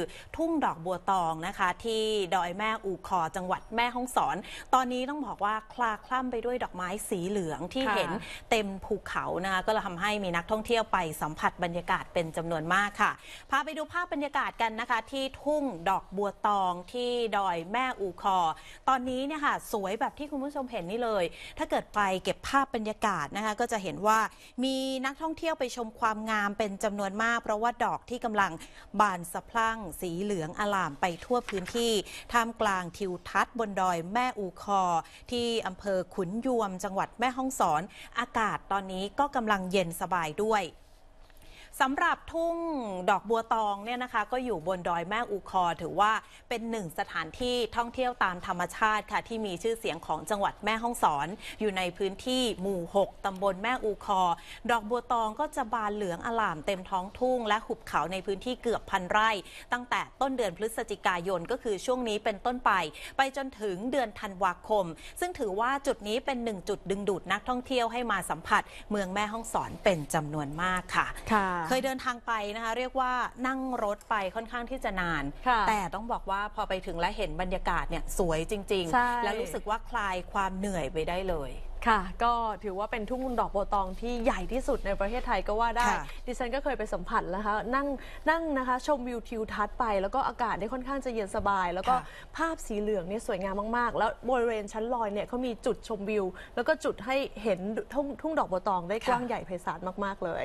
ือทุ่งดอกบัวตองนะคะที่ ดอยแม่อูคอ จังหวัดแม่ฮ่องสอน ตอนนี้ต้องบอกว่าคลาคล่ำไปด้วยดอกไม้สีเหลืองที่เห็นเต็มภูเขานะคะก็เลยทำให้มี นักท่องเที่ยวไปสัมผัสบรรยากาศเป็นจำนวนมากค่ะพาไปดูภาพบรรยากาศกันนะคะ ที่ทุ่งดอกบัวตองที่ดอยแม่อูคอ ตอนนี้เนี่ยค่ะสวยแบบที่คุณผู้ชมเห็นนี่เลย ถ้าเกิดไปเก็บภาพบรรยากาศนะคะก็จะเห็นว่ามีนักท่องเที่ยวไปชมความงามเป็นจำนวนมากเพราะว่าดอกที่กำลังบานสะพรั่งสีเหลืองอลามไปทั่วพื้นที่ท่ามกลางทิวทัศน์บนดอยแม่อูคอ ที่อำเภอขุนยวมจังหวัดแม่ฮ่องสอน อากาศตอนนี้ก็กำลังเย็นสบายด้วยสำหรับทุ่งดอกบัวตองเนี่ยนะคะก็อยู่บนดอยแม่อูคอ ถือว่าเป็นหนึ่งสถานที่ท่องเที่ยวตามธรรมชาติค่ะ ที่มีชื่อเสียงของจังหวัดแม่ฮ่องสอน อยู่ในพื้นที่หมู่6ตำบลแม่อูคอ ดอกบัวตองก็จะบานเหลืองอล่ามเต็มท้องทุ่ง และหุบเขาในพื้นที่เกือบพันไร่ ตั้งแต่ต้นเดือนพฤศจิกายนก็คือช่วงนี้เป็นต้นไป ไปจนถึงเดือนธันวาคม ซึ่งถือว่าจุดนี้เป็นหนึ่งจุดดึงดูดนักท่องเที่ยวให้มาสัมผัส เมืองแม่ฮ่องสอนเป็นจำนวนมากค่ะ ค่ะเคยเดินทางไปนะคะ เรียกว่านั่งรถไปค่อนข้างที่จะนาน แต่ต้องบอกว่าพอไปถึงและเห็นบรรยากาศเนี่ยสวยจริงๆ และรู้สึกว่าคลายความเหนื่อยไปได้เลยค่ะก็ถือว่าเป็นทุ่งดอกโบตองที่ใหญ่ที่สุดในประเทศไทยก็ว่าได้ดิฉันก็เคยไปสัมผัสแล้วคะนั่งนั่งนะคะชมวิวทิวทัศน์ไปแล้วก็อากาศได้ค่อนข้างจะเย็นสบาย แล้วก็ภาพสีเหลืองเนี่ยสวยงามมากๆ แล้วบริเวณชั้นลอยเนี่ยเขามีจุดชมวิว แล้วก็จุดให้เห็นทุ่งดอกโบตองได้กว้างใหญ่ไพศาลมากๆเลย